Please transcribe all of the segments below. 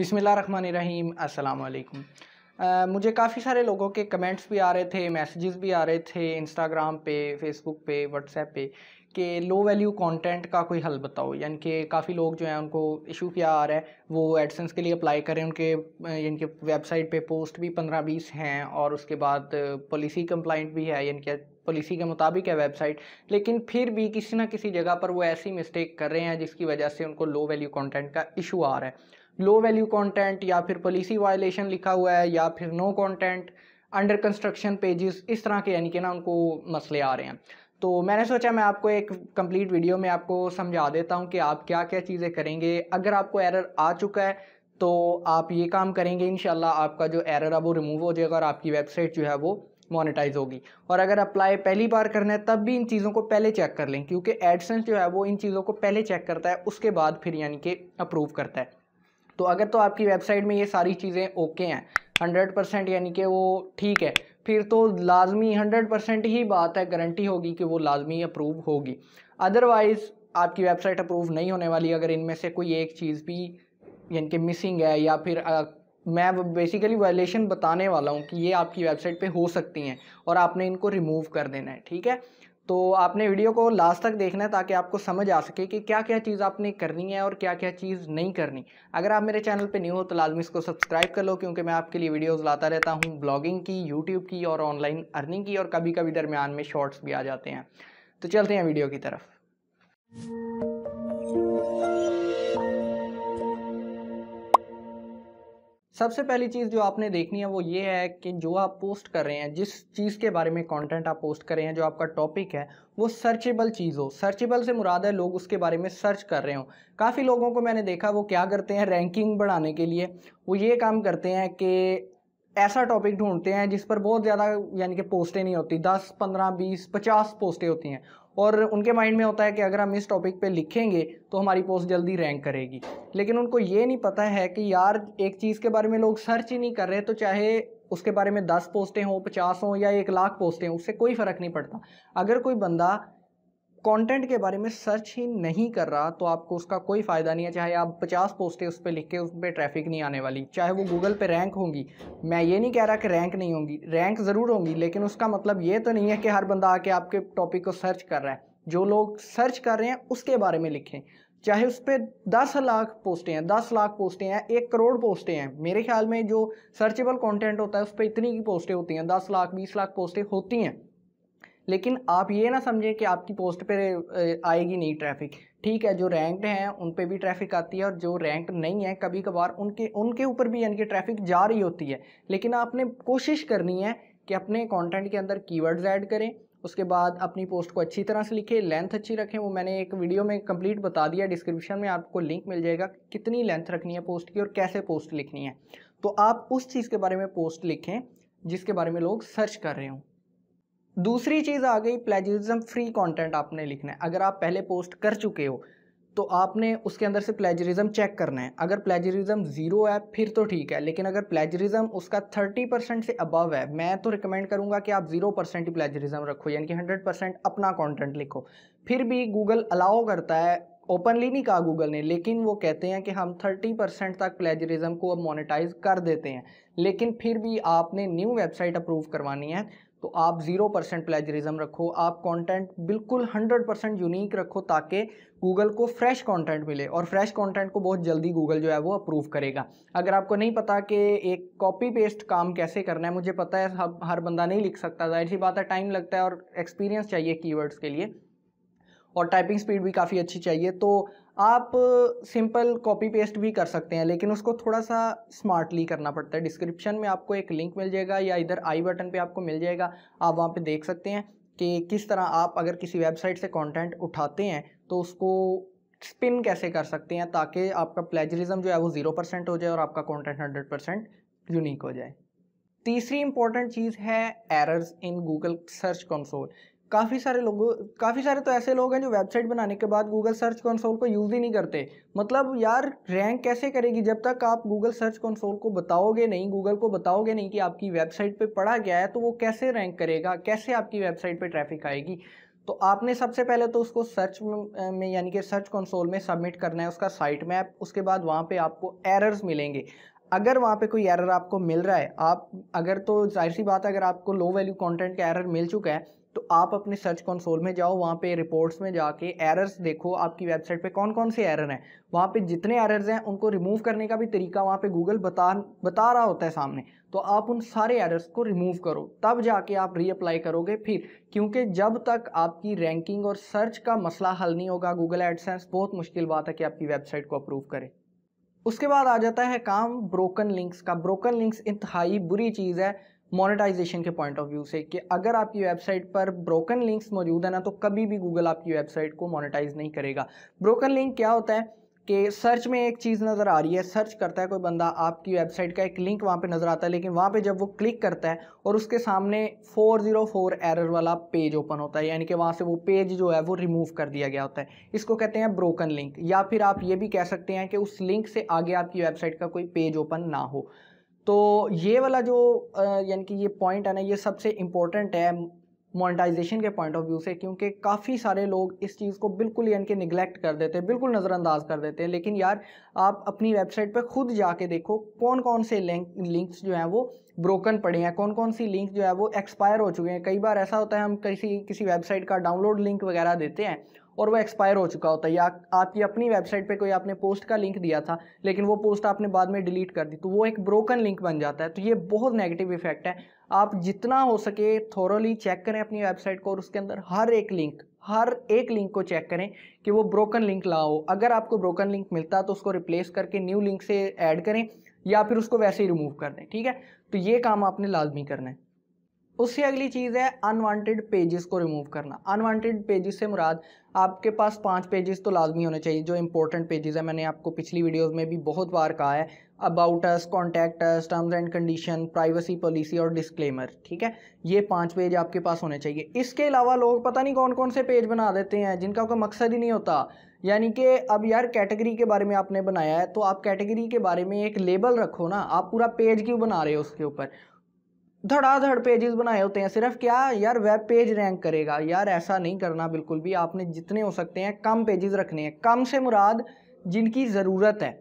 बिसमीम अल्लाम मुझे काफ़ी सारे लोगों के कमेंट्स भी आ रहे थे मैसेजेस भी आ रहे थे इंस्टाग्राम पे फेसबुक पे व्हाट्सएप पे कि लो वैल्यू कंटेंट का कोई हल बताओ यानी कि काफ़ी लोग जो हैं उनको इशू किया आ रहा है वो एडसेंस के लिए अप्लाई करें उनके यानी कि वेबसाइट पे पोस्ट भी पंद्रह बीस हैं और उसके बाद पॉलिसी कंप्लाइंट भी है यानी कि पॉलिसी के मुताबिक है वेबसाइट लेकिन फिर भी किसी ना किसी जगह पर वो ऐसी मिस्टेक कर रहे हैं जिसकी वजह से उनको लो वैल्यू कॉन्टेंट का इशू आ रहा है लो वैल्यू कॉन्टेंट या फिर पॉलिसी वायलेशन लिखा हुआ है या फिर no content under construction pages इस तरह के यानी कि ना उनको मसले आ रहे हैं तो मैंने सोचा मैं आपको एक कंप्लीट वीडियो में आपको समझा देता हूँ कि आप क्या क्या चीज़ें करेंगे अगर आपको एरर आ चुका है तो आप ये काम करेंगे इन आपका जो एरर है वो रिमूव हो जाएगा और आपकी वेबसाइट जो है वो मोनेटाइज होगी और अगर अप्लाई पहली बार करना है तब भी इन चीज़ों को पहले चेक कर लें क्योंकि एडसेंस जो है वो इन चीज़ों को पहले चेक करता है उसके बाद फिर यानी कि अप्रूव करता है तो अगर तो आपकी वेबसाइट में ये सारी चीज़ें ओके हैं हंड्रेड परसेंट यानी कि वो ठीक है फिर तो लाजमी हंड्रेड परसेंट ही बात है गारंटी होगी कि वो लाजमी अप्रूव होगी अदरवाइज़ आपकी वेबसाइट अप्रूव नहीं होने वाली अगर इनमें से कोई एक चीज़ भी यानी कि मिसिंग है या फिर आ, मैं बेसिकली वायलेशन बताने वाला हूँ कि ये आपकी वेबसाइट पे हो सकती हैं और आपने इनको रिमूव कर देना है ठीक है तो आपने वीडियो को लास्ट तक देखना है ताकि आपको समझ आ सके कि क्या क्या चीज़ आपने करनी है और क्या क्या चीज़ नहीं करनी अगर आप मेरे चैनल पे न्यू हो तो लाजमी इसको सब्सक्राइब कर लो क्योंकि मैं आपके लिए वीडियोस लाता रहता हूँ ब्लॉगिंग की यूट्यूब की और ऑनलाइन अर्निंग की और कभी कभी दरमियान में शॉर्ट्स भी आ जाते हैं तो चलते हैं वीडियो की तरफ सबसे पहली चीज़ जो आपने देखनी है वो ये है कि जो आप पोस्ट कर रहे हैं जिस चीज़ के बारे में कंटेंट आप पोस्ट कर रहे हैं जो आपका टॉपिक है वो सर्चेबल चीज़ हो सर्चेबल से मुराद है लोग उसके बारे में सर्च कर रहे हो काफ़ी लोगों को मैंने देखा वो क्या करते हैं रैंकिंग बढ़ाने के लिए वो ये काम करते हैं कि ऐसा टॉपिक ढूंढते हैं जिस पर बहुत ज़्यादा यानी कि पोस्टें नहीं होती दस पंद्रह बीस पचास पोस्टें होती हैं और उनके माइंड में होता है कि अगर हम इस टॉपिक पे लिखेंगे तो हमारी पोस्ट जल्दी रैंक करेगी लेकिन उनको ये नहीं पता है कि यार एक चीज़ के बारे में लोग सर्च ही नहीं कर रहे तो चाहे उसके बारे में दस पोस्टें हों पचास हों या एक लाख पोस्टें हों उससे कोई फ़र्क नहीं पड़ता अगर कोई बंदा कंटेंट के बारे में सर्च ही नहीं कर रहा तो आपको उसका कोई फ़ायदा नहीं है चाहे आप पचास पोस्टें उस पर लिख के उस पर ट्रैफिक नहीं आने वाली चाहे वो गूगल पे रैंक होंगी मैं ये नहीं कह रहा कि रैंक नहीं होंगी रैंक ज़रूर होंगी लेकिन उसका मतलब ये तो नहीं है कि हर बंदा आके आपके टॉपिक को सर्च कर रहा है जो लोग सर्च कर रहे हैं उसके बारे में लिखें चाहे उस पर दस लाख पोस्टें हैं दस लाख पोस्टें हैं एक करोड़ पोस्टें हैं मेरे ख्याल में जो सर्चेबल कंटेंट होता है उस पर इतनी की पोस्टें होती हैं दस लाख बीस लाख पोस्टें होती हैं लेकिन आप ये ना समझें कि आपकी पोस्ट पर आएगी नहीं ट्रैफिक ठीक है जो रैंक्ड हैं उन पे भी ट्रैफिक आती है और जो रैंक्ड नहीं है कभी कभार उनके उनके ऊपर भी यानी कि ट्रैफिक जा रही होती है लेकिन आपने कोशिश करनी है कि अपने कंटेंट के अंदर कीवर्ड्स ऐड करें उसके बाद अपनी पोस्ट को अच्छी तरह से लिखें लेंथ अच्छी रखें वो मैंने एक वीडियो में कंप्लीट बता दिया डिस्क्रिप्शन में आपको लिंक मिल जाएगा कितनी लेंथ रखनी है पोस्ट की और कैसे पोस्ट लिखनी है तो आप उस चीज़ के बारे में पोस्ट लिखें जिसके बारे में लोग सर्च कर रहे हों दूसरी चीज़ आ गई प्लेजरिज्म फ्री कंटेंट आपने लिखना है अगर आप पहले पोस्ट कर चुके हो तो आपने उसके अंदर से प्लेजरिज्म चेक करना है अगर प्लेजरिज्म ज़ीरो है फिर तो ठीक है लेकिन अगर प्लेजरिज्म उसका थर्टी परसेंट से अबव है मैं तो रिकमेंड करूँगा कि आप ज़ीरो परसेंट ही प्लेजरिज्म रखो यानी कि हंड्रेड परसेंट अपना कॉन्टेंट लिखो फिर भी गूगल अलाउ करता है ओपनली नहीं कहा गूगल ने लेकिन वो कहते हैं कि हम थर्टी परसेंट तक प्लेजरिज्म को अब मोनेटाइज कर देते हैं लेकिन फिर भी आपने न्यू वेबसाइट अप्रूव करवानी है तो आप ज़ीरो परसेंट प्लेजरिज्म रखो आप कंटेंट बिल्कुल हंड्रेड परसेंट यूनिक रखो ताकि गूगल को फ्रेश कंटेंट मिले और फ्रेश कंटेंट को बहुत जल्दी गूगल जो है वो अप्रूव करेगा अगर आपको नहीं पता कि एक कॉपी पेस्ट काम कैसे करना है मुझे पता है हर, हर बंदा नहीं लिख सकता जाहिर सी बात है टाइम लगता है और एक्सपीरियंस चाहिए कीवर्ड्स के लिए और टाइपिंग स्पीड भी काफ़ी अच्छी चाहिए तो आप सिंपल कॉपी पेस्ट भी कर सकते हैं लेकिन उसको थोड़ा सा स्मार्टली करना पड़ता है डिस्क्रिप्शन में आपको एक लिंक मिल जाएगा या इधर आई बटन पे आपको मिल जाएगा आप वहाँ पे देख सकते हैं कि किस तरह आप अगर किसी वेबसाइट से कंटेंट उठाते हैं तो उसको स्पिन कैसे कर सकते हैं ताकि आपका प्लेजरिज्म जो है वो ज़ीरो परसेंट हो जाए और आपका कॉन्टेंट हंड्रेड परसेंट यूनिक हो जाए तीसरी इंपॉर्टेंट चीज़ है errors in Google search console काफ़ी सारे लोग काफ़ी सारे तो ऐसे लोग हैं जो वेबसाइट बनाने के बाद गूगल सर्च कंसोल को यूज़ ही नहीं करते मतलब यार रैंक कैसे करेगी जब तक आप गूगल सर्च कंसोल को बताओगे नहीं गूगल को बताओगे नहीं कि आपकी वेबसाइट पे पढ़ा गया है तो वो कैसे रैंक करेगा कैसे आपकी वेबसाइट पे ट्रैफिक आएगी तो आपने सबसे पहले तो उसको सर्च में यानी कि सर्च कंसोल में सबमिट करना है उसका साइट मैप उसके बाद वहाँ पर आपको एरर्स मिलेंगे अगर वहाँ पे कोई एरर आपको मिल रहा है आप अगर तो जाहिर सी बात है अगर आपको लो वैल्यू कंटेंट का एरर मिल चुका है तो आप अपने सर्च कंसोल में जाओ वहाँ पे रिपोर्ट्स में जाके एरर्स देखो आपकी वेबसाइट पे कौन कौन से एरर हैं वहाँ पे जितने एरर्स हैं उनको रिमूव करने का भी तरीका वहाँ पे गूगल बता बता रहा होता है सामने तो आप उन सारे एरर्स को रिमूव करो तब जाके आप रीअप्लाई करोगे फिर क्योंकि जब तक आपकी रैंकिंग और सर्च का मसला हल नहीं होगा गूगल एडसेंस बहुत मुश्किल बात है कि आपकी वेबसाइट को अप्रूव करे उसके बाद आ जाता है काम ब्रोकन लिंक्स का ब्रोकन लिंक्स इंतहाई बुरी चीज़ है मोनेटाइजेशन के पॉइंट ऑफ व्यू से कि अगर आपकी वेबसाइट पर ब्रोकन लिंक्स मौजूद है ना तो कभी भी गूगल आपकी वेबसाइट को मोनेटाइज नहीं करेगा ब्रोकन लिंक क्या होता है कि सर्च में एक चीज़ नज़र आ रही है सर्च करता है कोई बंदा आपकी वेबसाइट का एक लिंक वहाँ पे नज़र आता है लेकिन वहाँ पे जब वो क्लिक करता है और उसके सामने 404 एरर वाला पेज ओपन होता है यानी कि वहाँ से वो पेज जो है वो रिमूव कर दिया गया होता है इसको कहते हैं ब्रोकन लिंक या फिर आप ये भी कह सकते हैं कि उस लिंक से आगे आपकी वेबसाइट का कोई पेज ओपन ना हो तो ये वाला जो यानी कि ये पॉइंट है ना ये सबसे इम्पोर्टेंट है मोनेटाइजेशन के पॉइंट ऑफ व्यू से क्योंकि काफ़ी सारे लोग इस चीज़ को बिल्कुल यानी कि निगलेक्ट कर देते हैं बिल्कुल नज़रअंदाज कर देते हैं लेकिन यार आप अपनी वेबसाइट पर खुद जाके देखो कौन कौन से लिंक लिंक्स जो हैं वो ब्रोकन पड़े हैं कौन कौन सी लिंक जो है वो एक्सपायर हो चुके हैं कई बार ऐसा होता है हम किसी किसी वेबसाइट का डाउनलोड लिंक वगैरह देते हैं और वो एक्सपायर हो चुका होता है या आपकी अपनी वेबसाइट पे कोई आपने पोस्ट का लिंक दिया था लेकिन वो पोस्ट आपने बाद में डिलीट कर दी तो वो एक ब्रोकन लिंक बन जाता है तो ये बहुत नेगेटिव इफेक्ट है आप जितना हो सके थोरोली चेक करें अपनी वेबसाइट को और उसके अंदर हर एक लिंक हर एक लिंक को चेक करें कि वो ब्रोकन लिंक लाओ अगर आपको ब्रोकन लिंक मिलता तो उसको रिप्लेस करके न्यू लिंक से ऐड करें या फिर उसको वैसे ही रिमूव कर दें ठीक है तो ये काम आपने लाजमी करना है उससे अगली चीज़ है अनवांटेड पेजेस को रिमूव करना अनवांटेड पेजेस से मुराद आपके पास पांच पेजेस तो लाजमी होने चाहिए जो इंपॉर्टेंट पेजेस है मैंने आपको पिछली वीडियोस में भी बहुत बार कहा है about us contact us terms and condition privacy policy और डिस्क्लेमर ठीक है ये पांच पेज आपके पास होने चाहिए इसके अलावा लोग पता नहीं कौन कौन से पेज बना देते हैं जिनका कोई मकसद ही नहीं होता यानी कि अब यार कैटेगरी के बारे में आपने बनाया है तो आप कैटेगरी के बारे में एक लेबल रखो ना आप पूरा पेज क्यों बना रहे हो उसके ऊपर धड़ाधड़ पेजेस बनाए होते हैं सिर्फ क्या यार वेब पेज रैंक करेगा यार ऐसा नहीं करना बिल्कुल भी आपने जितने हो सकते हैं कम पेजेस रखने हैं कम से मुराद जिनकी ज़रूरत है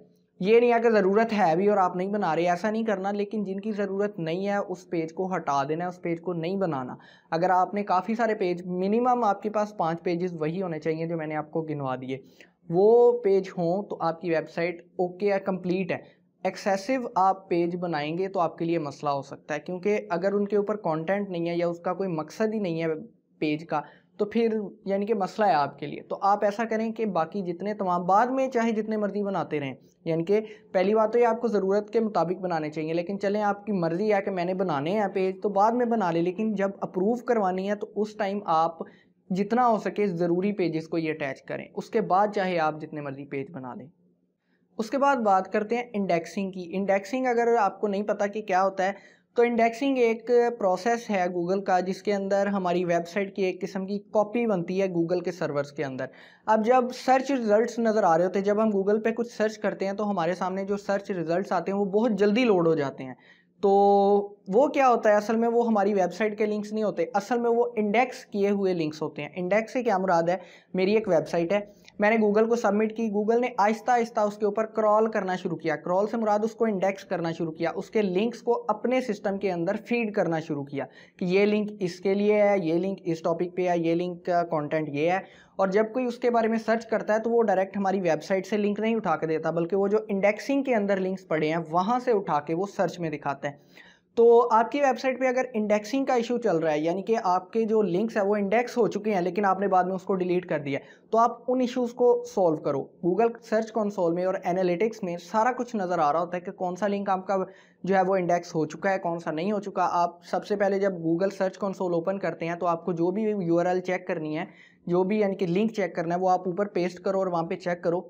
ये नहीं है कि ज़रूरत है भी और आप नहीं बना रहे ऐसा नहीं करना लेकिन जिनकी ज़रूरत नहीं है उस पेज को हटा देना है उस पेज को नहीं बनाना अगर आपने काफ़ी सारे पेज मिनिमम आपके पास पाँच पेजेस वही होने चाहिए जो मैंने आपको गिनवा दिए वो पेज हों तो आपकी वेबसाइट ओके या कंप्लीट है एक्सेसिव आप पेज बनाएंगे तो आपके लिए मसला हो सकता है क्योंकि अगर उनके ऊपर कंटेंट नहीं है या उसका कोई मकसद ही नहीं है पेज का तो फिर यानी कि मसला है आपके लिए तो आप ऐसा करें कि बाकी जितने तमाम बाद में चाहे जितने मर्ज़ी बनाते रहें यानी कि पहली बात तो ये आपको ज़रूरत के मुताबिक बनाने चाहिए लेकिन चलें आपकी मर्ज़ी है कि मैंने बनाने हैं पेज तो बाद में बना लें लेकिन जब अप्रूव करवानी है तो उस टाइम आप जितना हो सके ज़रूरी पेजेस को ये अटैच करें उसके बाद चाहे आप जितने मर्ज़ी पेज बना लें उसके बाद बात करते हैं इंडेक्सिंग की इंडेक्सिंग अगर आपको नहीं पता कि क्या होता है तो इंडेक्सिंग एक प्रोसेस है गूगल का जिसके अंदर हमारी वेबसाइट की एक किस्म की कॉपी बनती है गूगल के सर्वर्स के अंदर अब जब सर्च रिजल्ट्स नज़र आ रहे होते हैं जब हम गूगल पे कुछ सर्च करते हैं तो हमारे सामने जो सर्च रिजल्ट्स आते हैं वो बहुत जल्दी लोड हो जाते हैं तो वो क्या होता है असल में वो हमारी वेबसाइट के लिंक्स नहीं होते असल में वो इंडेक्स किए हुए लिंक्स होते हैं इंडेक्स से क्या मुराद है मेरी एक वेबसाइट है मैंने गूगल को सबमिट की गूगल ने आहिस्ता आहिस्ता उसके ऊपर क्रॉल करना शुरू किया क्रॉल से मुराद उसको इंडेक्स करना शुरू किया उसके लिंक्स को अपने सिस्टम के अंदर फीड करना शुरू किया कि ये लिंक इसके लिए है ये लिंक इस टॉपिक पे है ये लिंक का कॉन्टेंट ये है और जब कोई उसके बारे में सर्च करता है तो वो डायरेक्ट हमारी वेबसाइट से लिंक नहीं उठा के देता बल्कि वो जो इंडेक्सिंग के अंदर लिंक्स पड़े हैं वहाँ से उठा के वो सर्च में दिखाते हैं तो आपकी वेबसाइट पे अगर इंडेक्सिंग का इशू चल रहा है यानी कि आपके जो लिंक्स हैं वो इंडेक्स हो चुके हैं लेकिन आपने बाद में उसको डिलीट कर दिया तो आप उन इश्यूज़ को सॉल्व करो गूगल सर्च कंसोल में और एनालिटिक्स में सारा कुछ नज़र आ रहा होता है कि कौन सा लिंक आपका जो है वो इंडेक्स हो चुका है कौन सा नहीं हो चुका आप सबसे पहले जब गूगल सर्च कौनसोल ओपन करते हैं तो आपको जो भी यू चेक करनी है जो भी यानी कि लिंक चेक करना है वो आप ऊपर पेस्ट करो और वहाँ पर चेक करो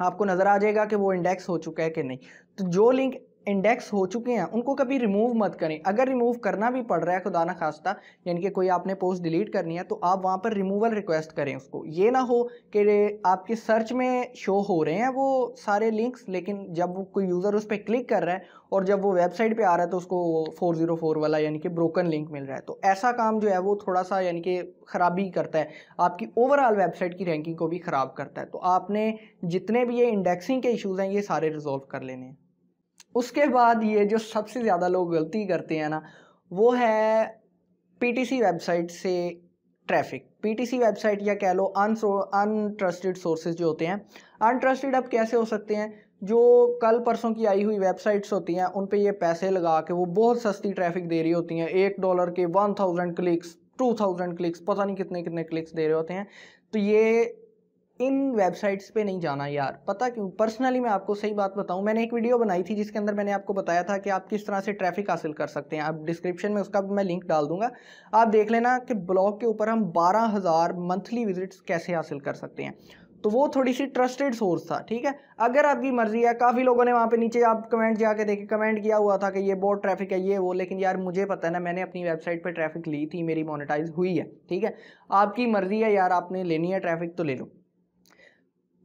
आपको नज़र आ जाएगा कि वो इंडेक्स हो चुका है कि नहीं तो जो लिंक इंडेक्स हो चुके हैं उनको कभी रिमूव मत करें अगर रिमूव करना भी पड़ रहा है खुदा ना खास्ता यानी कि कोई आपने पोस्ट डिलीट करनी है तो आप वहाँ पर रिमूवल रिक्वेस्ट करें उसको ये ना हो कि आपके सर्च में शो हो रहे हैं वो सारे लिंक्स लेकिन जब वो कोई यूज़र उस पर क्लिक कर रहा है और जब वो वेबसाइट पर आ रहा है तो उसको फ़ोर वाला यानी कि ब्रोकन लिंक मिल रहा है तो ऐसा काम जो है वो थोड़ा सा यानी कि ख़राबी करता है आपकी ओवरऑल वेबसाइट की रैंकिंग को भी ख़राब करता है तो आपने जितने भी ये इंडेक्सिंग के इशूज़ हैं ये सारे रिजॉल्व कर लेने हैं उसके बाद ये जो सबसे ज़्यादा लोग गलती करते हैं ना वो है पीटीसी वेबसाइट से ट्रैफिक पीटीसी वेबसाइट या कह लो अनट्रस्टेड सोर्सेज जो होते हैं अनट्रस्टेड अब कैसे हो सकते हैं जो कल परसों की आई हुई वेबसाइट्स होती हैं उन पे ये पैसे लगा के वो बहुत सस्ती ट्रैफिक दे रही होती हैं एक डॉलर के one thousand clicks two thousand clicks पता नहीं कितने कितने क्लिक्स दे रहे होते हैं तो ये इन वेबसाइट्स पे नहीं जाना यार पता क्यों पर्सनली मैं आपको सही बात बताऊं मैंने एक वीडियो बनाई थी जिसके अंदर मैंने आपको बताया था कि आप किस तरह से ट्रैफिक हासिल कर सकते हैं आप डिस्क्रिप्शन में उसका मैं लिंक डाल दूंगा आप देख लेना कि ब्लॉग के ऊपर हम बारह हज़ार मंथली विजिट्स कैसे हासिल कर सकते हैं तो वो थोड़ी सी ट्रस्टेड सोर्स था ठीक है अगर आपकी मर्जी है काफ़ी लोगों ने वहाँ पे नीचे आप कमेंट जाके देखे कमेंट किया हुआ था कि ये बहुत ट्रैफिक है ये वो लेकिन यार मुझे पता है ना मैंने अपनी वेबसाइट पे ट्रैफिक ली थी मेरी मोनेटाइज हुई है ठीक है आपकी मर्जी है यार आपने लेनी है ट्रैफिक तो ले लो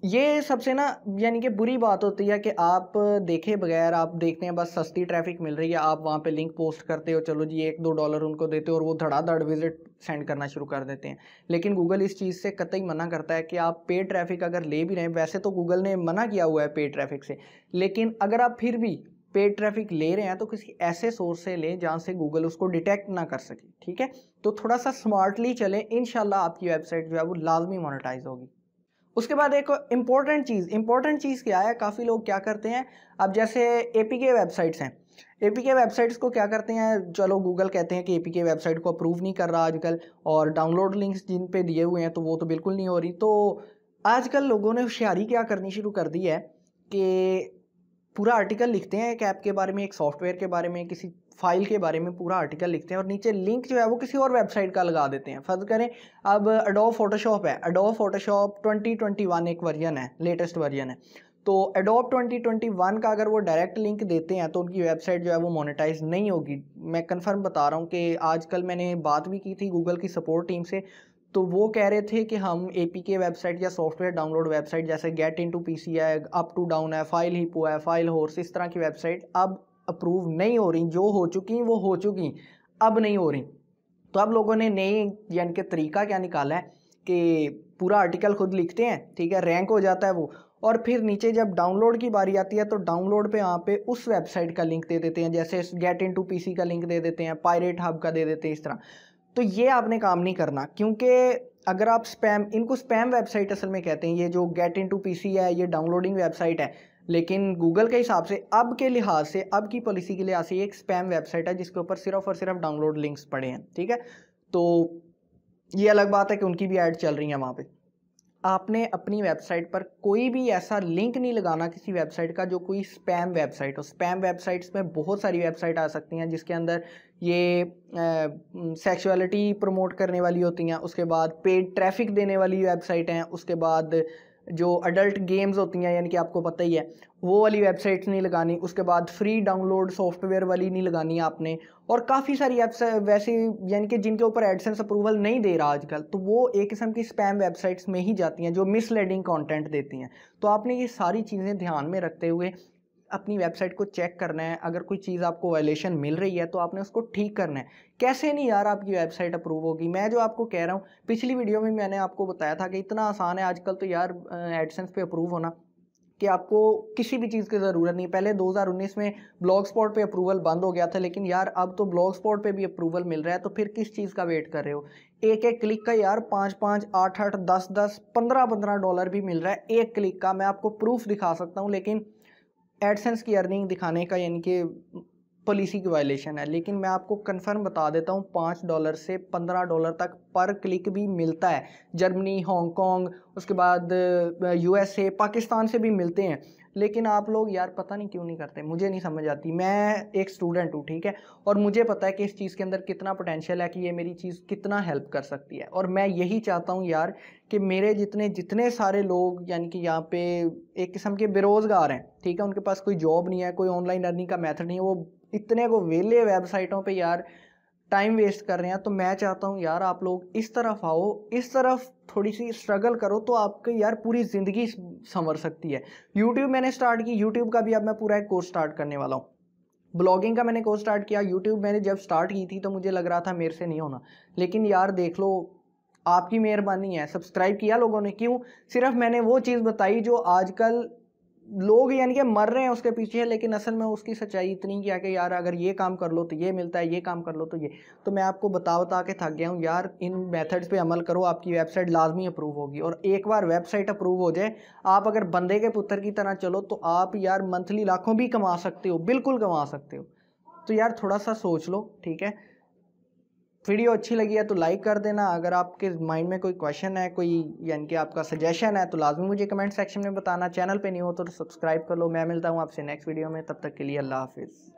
ये सबसे ना यानी कि बुरी बात होती है कि आप देखे बगैर आप देखते हैं बस सस्ती ट्रैफिक मिल रही है आप वहाँ पे लिंक पोस्ट करते हो चलो जी एक दो डॉलर उनको देते हो और वो धड़ाधड़ विजिट सेंड करना शुरू कर देते हैं लेकिन गूगल इस चीज़ से कतई मना करता है कि आप पे ट्रैफिक अगर ले भी रहे वैसे तो गूगल ने मना किया हुआ है पे ट्रैफिक से लेकिन अगर आप फिर भी पेड ट्रैफिक ले रहे हैं तो किसी ऐसे सोर्स से लें जहाँ से गूगल उसको डिटेक्ट ना कर सके ठीक है तो थोड़ा सा स्मार्टली चलें इन आपकी वेबसाइट जो है वो लाजमी मोनिटाइज होगी उसके बाद एक इम्पॉर्टेंट चीज़ इम्पॉर्टेंट चीज़ क्या है काफ़ी लोग क्या करते हैं अब जैसे ए के वेबसाइट्स हैं ए के वेबसाइट्स को क्या करते हैं चलो गूगल कहते हैं कि ए के वेबसाइट को अप्रूव नहीं कर रहा आजकल और डाउनलोड लिंक्स जिन पे दिए हुए हैं तो वो तो बिल्कुल नहीं हो रही तो आजकल लोगों ने होशियारी क्या करनी शुरू कर दी है कि पूरा आर्टिकल लिखते हैं एक ऐप के बारे में एक सॉफ्टवेयर के बारे में किसी फाइल के बारे में पूरा आर्टिकल लिखते हैं और नीचे लिंक जो है वो किसी और वेबसाइट का लगा देते हैं फर्ज करें अब अडोव फोटोशॉप है अडोव फोटोशॉप 2021 एक वर्जन है लेटेस्ट वर्जन है तो ट्वेंटी 2021 का अगर वो डायरेक्ट लिंक देते हैं तो उनकी वेबसाइट जो है वो मोनेटाइज नहीं होगी मैं कंफर्म बता रहा हूँ कि आजकल मैंने बात भी की थी गूगल की सपोर्ट टीम से तो वो कह रहे थे कि हम ए पी के वेबसाइट या सॉफ्टवेयर डाउनलोड वेबसाइट जैसे get in to P C है अप टू डाउन है फाइल हिपो है फाइल होर्स इस तरह की वेबसाइट अब अप्रूव नहीं हो रही जो हो चुकी वो हो चुकी अब नहीं हो रही तो अब लोगों ने नई यानी कि तरीका क्या निकाला है कि पूरा आर्टिकल खुद लिखते हैं ठीक है रैंक हो जाता है वो और फिर नीचे जब डाउनलोड की बारी आती है तो डाउनलोड पे यहाँ पे उस वेबसाइट का लिंक दे देते हैं जैसे गेट इन टू पी का लिंक दे देते हैं पायरेट हब का दे देते हैं इस तरह तो ये आपने काम नहीं करना क्योंकि अगर आप स्पैम इनको स्पैम वेबसाइट असल में कहते हैं ये जो गेट इन टू पी है ये डाउनलोडिंग वेबसाइट है लेकिन गूगल के हिसाब से अब के लिहाज से अब की पॉलिसी के लिहाज से एक स्पैम वेबसाइट है जिसके ऊपर सिर्फ और सिर्फ डाउनलोड लिंक्स पड़े हैं ठीक है तो ये अलग बात है कि उनकी भी ऐड चल रही है वहाँ पर आपने अपनी वेबसाइट पर कोई भी ऐसा लिंक नहीं लगाना किसी वेबसाइट का जो कोई स्पैम वेबसाइट हो स्पैम वेबसाइट्स में बहुत सारी वेबसाइट आ सकती हैं जिसके अंदर ये सेक्सुअलिटी प्रमोट करने वाली होती हैं उसके बाद पेड ट्रैफिक देने वाली वेबसाइट हैं उसके बाद जो अडल्ट गेम्स होती हैं यानी कि आपको पता ही है वो वाली वेबसाइट्स नहीं लगानी उसके बाद फ्री डाउनलोड सॉफ्टवेयर वाली नहीं लगानी आपने और काफ़ी सारी ऐप्स वैसे यानी कि जिनके ऊपर एडसेंस अप्रूवल नहीं दे रहा आजकल तो वो एक किस्म की स्पैम वेबसाइट्स में ही जाती हैं जो मिसलीडिंग कंटेंट देती हैं तो आपने ये सारी चीज़ें ध्यान में रखते हुए अपनी वेबसाइट को चेक करना है अगर कोई चीज़ आपको वायलेशन मिल रही है तो आपने उसको ठीक करना है कैसे नहीं यार आपकी वेबसाइट अप्रूव होगी मैं जो आपको कह रहा हूँ पिछली वीडियो में मैंने आपको बताया था कि इतना आसान है आजकल तो यार एडसेंस पे अप्रूव होना कि आपको किसी भी चीज़ की ज़रूरत नहीं पहले 2019 में ब्लॉग स्पॉट पर अप्रूवल बंद हो गया था लेकिन यार अब तो ब्लॉग स्पॉट पर भी अप्रूवल मिल रहा है तो फिर किस चीज़ का वेट कर रहे हो एक एक क्लिक का यार पाँच पाँच आठ आठ दस दस पंद्रह पंद्रह डॉलर भी मिल रहा है एक क्लिक का मैं आपको प्रूफ दिखा सकता हूँ लेकिन एडसेंस की अर्निंग दिखाने का यानी कि पॉलिसी की वायलेशन है लेकिन मैं आपको कन्फर्म बता देता हूँ पाँच डॉलर से पंद्रह डॉलर तक पर क्लिक भी मिलता है जर्मनी हांगकॉन्ग उसके बाद यूएसए पाकिस्तान से भी मिलते हैं लेकिन आप लोग यार पता नहीं क्यों नहीं करते मुझे नहीं समझ आती मैं एक स्टूडेंट हूँ ठीक है और मुझे पता है कि इस चीज़ के अंदर कितना पोटेंशियल है कि ये मेरी चीज़ कितना हेल्प कर सकती है और मैं यही चाहता हूँ यार कि मेरे जितने जितने सारे लोग यानी कि यहाँ पे एक किस्म के बेरोज़गार हैं ठीक है उनके पास कोई जॉब नहीं है कोई ऑनलाइन अर्निंग का मैथड नहीं है वो इतने को वेले वेबसाइटों पर यार टाइम वेस्ट कर रहे हैं तो मैं चाहता हूँ यार आप लोग इस तरफ आओ इस तरफ थोड़ी सी स्ट्रगल करो तो आपकी यार पूरी ज़िंदगी संवर सकती है यूट्यूब मैंने स्टार्ट की यूट्यूब का भी अब मैं पूरा एक कोर्स स्टार्ट करने वाला हूँ ब्लॉगिंग का मैंने कोर्स स्टार्ट किया यूट्यूब मैंने जब स्टार्ट की थी तो मुझे लग रहा था मेरे से नहीं होना लेकिन यार देख लो आपकी मेहरबानी है सब्सक्राइब किया लोगों ने क्यों सिर्फ मैंने वो चीज़ बताई जो आजकल लोग यानी कि मर रहे हैं उसके पीछे लेकिन असल में उसकी सच्चाई इतनी क्या कि यार अगर ये काम कर लो तो ये मिलता है ये काम कर लो तो ये तो मैं आपको बता बता के थक गया हूँ यार इन मेथड्स पे अमल करो आपकी वेबसाइट लाजमी अप्रूव होगी और एक बार वेबसाइट अप्रूव हो जाए आप अगर बंदे के पुत्र की तरह चलो तो आप यार मंथली लाखों भी कमा सकते हो बिल्कुल कमा सकते हो तो यार थोड़ा सा सोच लो ठीक है वीडियो अच्छी लगी है तो लाइक कर देना अगर आपके माइंड में कोई क्वेश्चन है कोई यानी कि आपका सजेशन है तो लाजमी मुझे कमेंट सेक्शन में बताना चैनल पे नहीं हो तो सब्सक्राइब कर लो मैं मिलता हूँ आपसे नेक्स्ट वीडियो में तब तक के लिए अल्लाह हाफिज़